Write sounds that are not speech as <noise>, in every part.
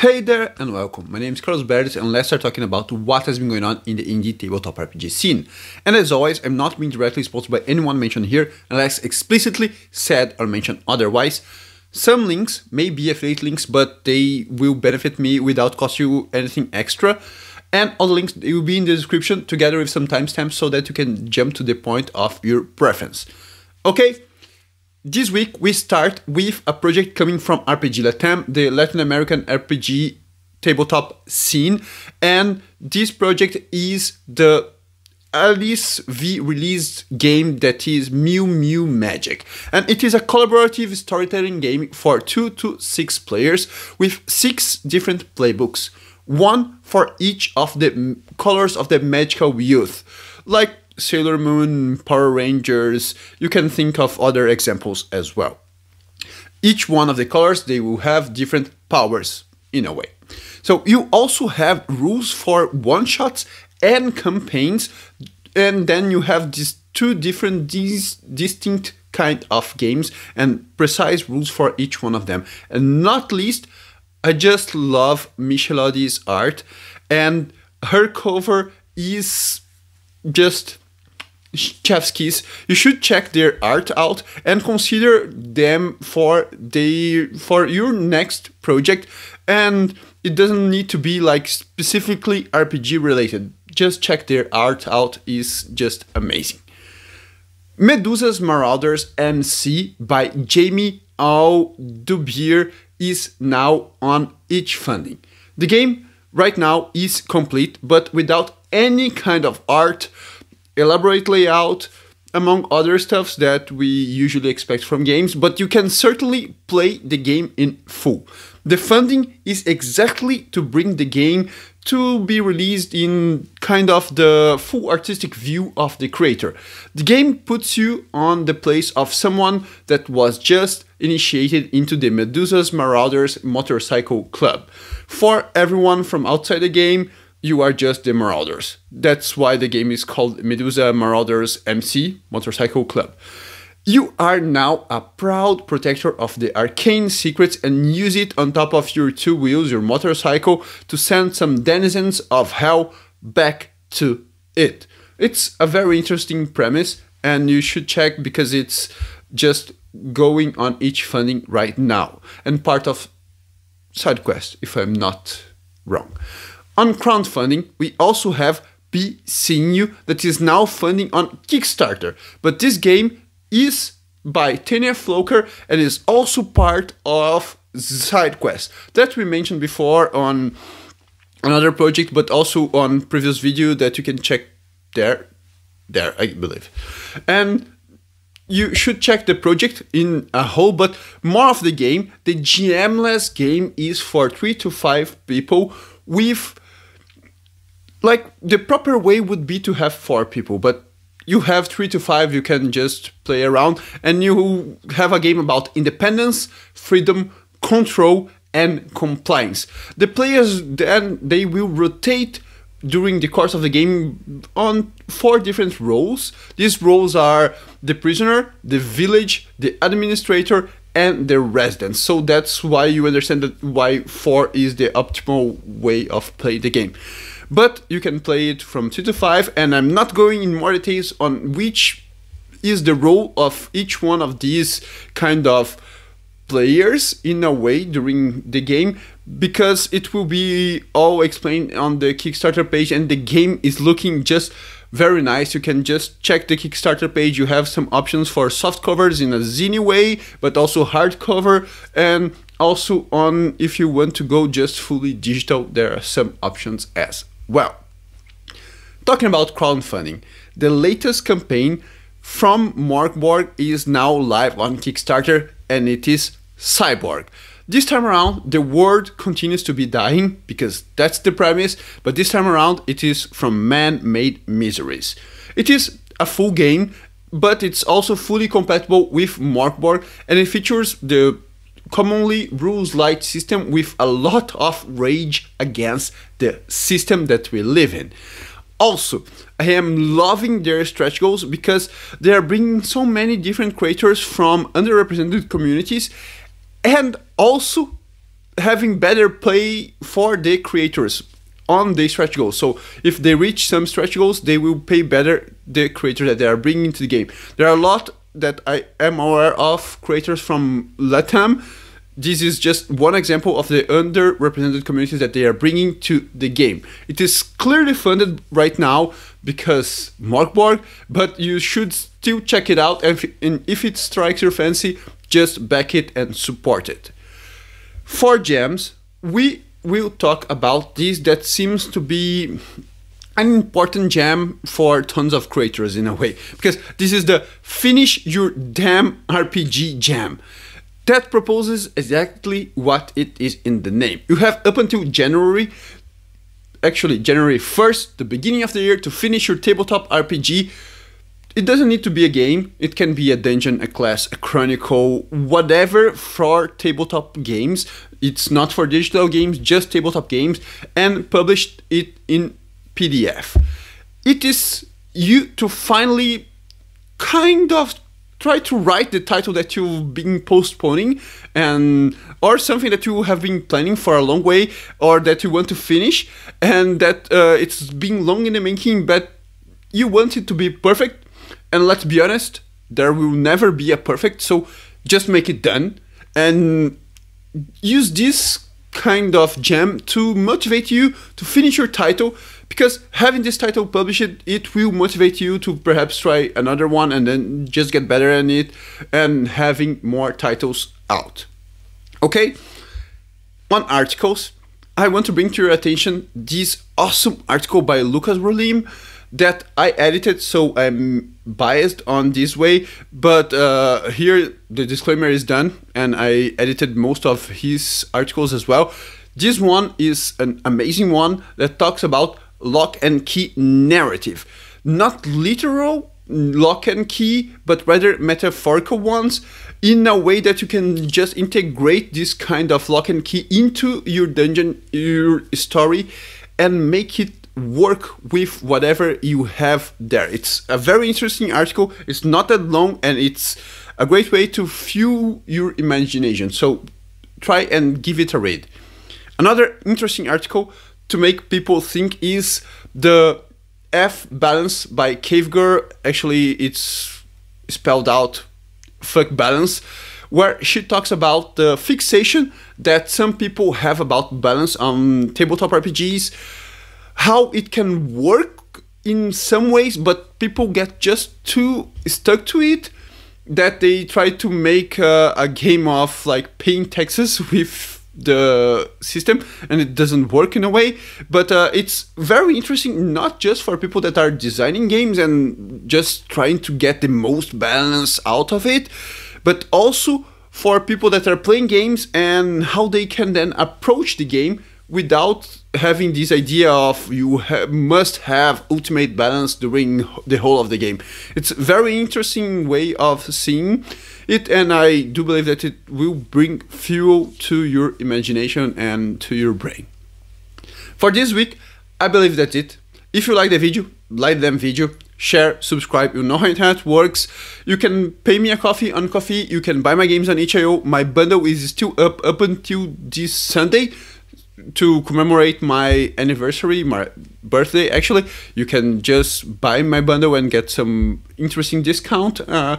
Hey there and welcome, my name is Carlos Berdes and let's start talking about what has been going on in the indie tabletop RPG scene. And as always, I'm not being directly sponsored by anyone mentioned here unless explicitly said or mentioned otherwise. Some links may be affiliate links, but they will benefit me without cost you anything extra. And all the links will be in the description together with some timestamps so that you can jump to the point of your preference. Okay, this week we start with a project coming from RPG Latam, the Latin American RPG tabletop scene, and this project is the Alice V released game that is Mew Mew Magic. And it is a collaborative storytelling game for 2 to 6 players with 6 different playbooks, one for each of the colors of the magical youth. Like Sailor Moon, Power Rangers. You can think of other examples as well. Each one of the colors, they will have different powers in a way. So you also have rules for one-shots and campaigns, and then you have these two different dis distinct kind of games and precise rules for each one of them. And not least, I just love Michelotti's art, and her cover is just chef's keys. You should check their art out and consider them for the for your next project. And it doesn't need to be like specifically RPG related. Just check their art out is just amazing. Medusa's Marauders MC by Jamie O. Dubier is now on itch funding. The game right now is complete, but without any kind of art, elaborate layout, among other stuffs that we usually expect from games, but you can certainly play the game in full. The funding is exactly to bring the game to be released in kind of the full artistic view of the creator. The game puts you on the place of someone that was just initiated into the Medusa's Marauders Motorcycle Club. For everyone from outside the game, you are just the marauders. That's why the game is called Medusa Marauders MC Motorcycle Club. You are now a proud protector of the arcane secrets and use it on top of your two wheels, your motorcycle, to send some denizens of hell back to it. It's a very interesting premise and you should check because it's just going on each funding right now and part of side quest if I'm not wrong. On crowdfunding, we also have BCNU that is now funding on Kickstarter, but this game is by Tanya Floker and is also part of side quest that we mentioned before on another project, but also on previous video that you can check there, there I believe, and you should check the project in a whole, but more of the game, the GMless game is for three to five people with like the proper way would be to have four people, but you have three to five you can just play around and you have a game about independence, freedom, control and compliance. The players then they will rotate during the course of the game on four different roles. These roles are the prisoner, the village, the administrator, and the resident. So that's why you understand that why four is the optimal way of playing the game but you can play it from 2 to 5 and i'm not going in more details on which is the role of each one of these kind of players in a way during the game because it will be all explained on the kickstarter page and the game is looking just very nice you can just check the kickstarter page you have some options for soft covers in a zini way but also hardcover and also on if you want to go just fully digital there are some options as well, talking about crowdfunding, the latest campaign from Borg is now live on Kickstarter and it is Cyborg. This time around, the world continues to be dying because that's the premise, but this time around, it is from man made miseries. It is a full game, but it's also fully compatible with Borg, and it features the commonly rules light system with a lot of rage against the system that we live in. Also, I am loving their stretch goals because they are bringing so many different creators from underrepresented communities and also having better play for the creators on the stretch goals. So if they reach some stretch goals, they will pay better the creator that they are bringing to the game. There are a lot that I am aware of creators from Latam. This is just one example of the underrepresented communities that they are bringing to the game. It is clearly funded right now because Markborg, but you should still check it out and, and if it strikes your fancy, just back it and support it. For gems, we will talk about this that seems to be an important gem for tons of creators in a way because this is the finish your damn RPG jam. That proposes exactly what it is in the name. You have up until January, actually January 1st, the beginning of the year, to finish your tabletop RPG. It doesn't need to be a game, it can be a dungeon, a class, a chronicle, whatever for tabletop games. It's not for digital games, just tabletop games, and published it in PDF. It is you to finally kind of try to write the title that you've been postponing and or something that you have been planning for a long way or that you want to finish and that uh, it's been long in the making but you want it to be perfect and let's be honest there will never be a perfect so just make it done and use this kind of gem to motivate you to finish your title because having this title published it will motivate you to perhaps try another one and then just get better at it and having more titles out okay on articles i want to bring to your attention this awesome article by lucas rolim that i edited so i'm biased on this way but uh, here the disclaimer is done and i edited most of his articles as well this one is an amazing one that talks about lock and key narrative. Not literal lock and key, but rather metaphorical ones in a way that you can just integrate this kind of lock and key into your dungeon, your story, and make it work with whatever you have there. It's a very interesting article. It's not that long and it's a great way to fuel your imagination. So try and give it a read. Another interesting article to make people think is the F balance by Cavegur. Actually, it's spelled out fuck balance, where she talks about the fixation that some people have about balance on tabletop RPGs, how it can work in some ways, but people get just too stuck to it that they try to make uh, a game of like paying taxes <laughs> with the system and it doesn't work in a way but uh, it's very interesting not just for people that are designing games and just trying to get the most balance out of it but also for people that are playing games and how they can then approach the game without having this idea of you ha must have ultimate balance during the whole of the game. It's very interesting way of seeing it, and I do believe that it will bring fuel to your imagination and to your brain. For this week, I believe that's it. If you like the video, like them video, share, subscribe, you know how internet works. You can pay me a coffee on coffee, you can buy my games on itch.io. My bundle is still up up until this Sunday, to commemorate my anniversary, my birthday, actually, you can just buy my bundle and get some interesting discount. Uh,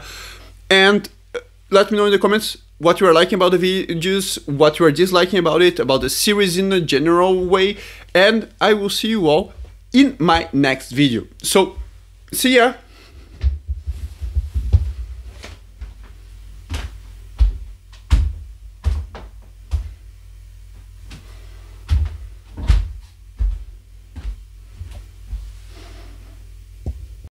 and uh, let me know in the comments what you are liking about the videos, what you are disliking about it, about the series in a general way, and I will see you all in my next video. So, see ya!